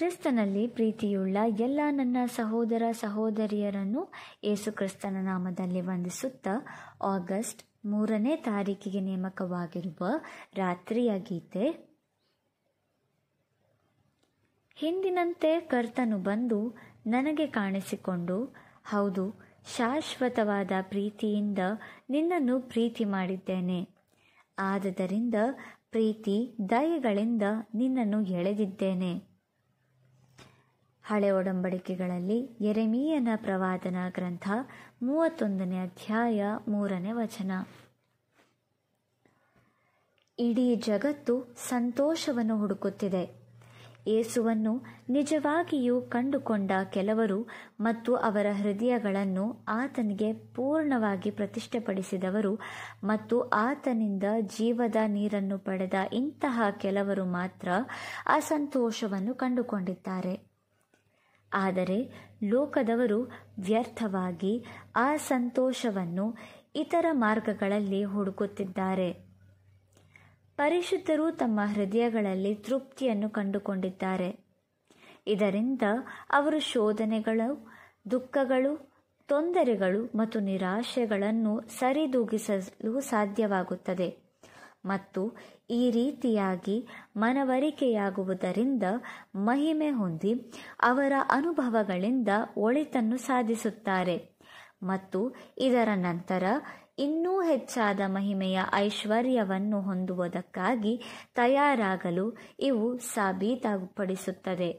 ಕ್ರಿಸ್ತನಲ್ಲಿ ಪ್ರೀತಿಯುಳ್ಳ ಎಲ್ಲ ನನ್ನ ಸಹೋದರ ಸಹೋದರಿಯರನ್ನು ಯೇಸು ಕ್ರಿಸ್ತನ ನಾಮದಲ್ಲಿ ವಂದಿಸುತ್ತ ಆಗಸ್ಟ್ ಮೂರನೇ ತಾರೀಕಿಗೆ ನೇಮಕವಾಗಿರುವ ರಾತ್ರಿಯ ಗೀತೆ ಹಿಂದಿನಂತೆ ಕರ್ತನು ಬಂದು ನನಗೆ ಕಾಣಿಸಿಕೊಂಡು ಹೌದು ಶಾಶ್ವತವಾದ ಪ್ರೀತಿಯಿಂದ ನಿನ್ನನ್ನು ಪ್ರೀತಿ ಮಾಡಿದ್ದೇನೆ ಆದ್ದರಿಂದ ಪ್ರೀತಿ ದಯೆಗಳಿಂದ ನಿನ್ನನ್ನು ಎಳೆದಿದ್ದೇನೆ ಹಳೆ ಒಡಂಬಡಿಕೆಗಳಲ್ಲಿ ಎರೆಮೀಯನ ಪ್ರವಾದನ ಗ್ರಂಥ ಮೂವತ್ತೊಂದನೇ ಅಧ್ಯಾಯ ಮೂರನೇ ವಚನ ಇಡೀ ಜಗತ್ತು ಸಂತೋಷವನ್ನು ಹುಡುಕುತ್ತಿದೆ ಏಸುವನ್ನು ನಿಜವಾಗಿಯೂ ಕಂಡುಕೊಂಡ ಕೆಲವರು ಮತ್ತು ಅವರ ಹೃದಯಗಳನ್ನು ಆತನಿಗೆ ಪೂರ್ಣವಾಗಿ ಪ್ರತಿಷ್ಠೆಪಡಿಸಿದವರು ಮತ್ತು ಆತನಿಂದ ಜೀವದ ನೀರನ್ನು ಪಡೆದ ಇಂತಹ ಕೆಲವರು ಮಾತ್ರ ಅಸಂತೋಷವನ್ನು ಕಂಡುಕೊಂಡಿದ್ದಾರೆ ಆದರೆ ಲೋಕದವರು ವ್ಯರ್ಥವಾಗಿ ಆ ಸಂತೋಷವನ್ನು ಇತರ ಮಾರ್ಗಗಳಲ್ಲಿ ಹುಡುಕುತ್ತಿದ್ದಾರೆ ಪರಿಶುದ್ಧರು ತಮ್ಮ ಹೃದಯಗಳಲ್ಲಿ ತೃಪ್ತಿಯನ್ನು ಕಂಡುಕೊಂಡಿದ್ದಾರೆ ಇದರಿಂದ ಅವರು ಶೋಧನೆಗಳು ದುಃಖಗಳು ತೊಂದರೆಗಳು ಮತ್ತು ನಿರಾಶೆಗಳನ್ನು ಸರಿದೂಗಿಸಲು ಸಾಧ್ಯವಾಗುತ್ತದೆ ಮತ್ತು ಈ ರೀತಿಯಾಗಿ ಮನವರಿಕೆಯಾಗುವುದರಿಂದ ಮಹಿಮೆ ಹೊಂದಿ ಅವರ ಅನುಭವಗಳಿಂದ ಒಳಿತನ್ನು ಸಾಧಿಸುತ್ತಾರೆ ಮತ್ತು ಇದರ ನಂತರ ಇನ್ನೂ ಹೆಚ್ಚಾದ ಮಹಿಮೆಯ ಐಶ್ವರ್ಯವನ್ನು ಹೊಂದುವುದಕ್ಕಾಗಿ ತಯಾರಾಗಲು ಇವು ಸಾಬೀತಾಗಪಡಿಸುತ್ತದೆ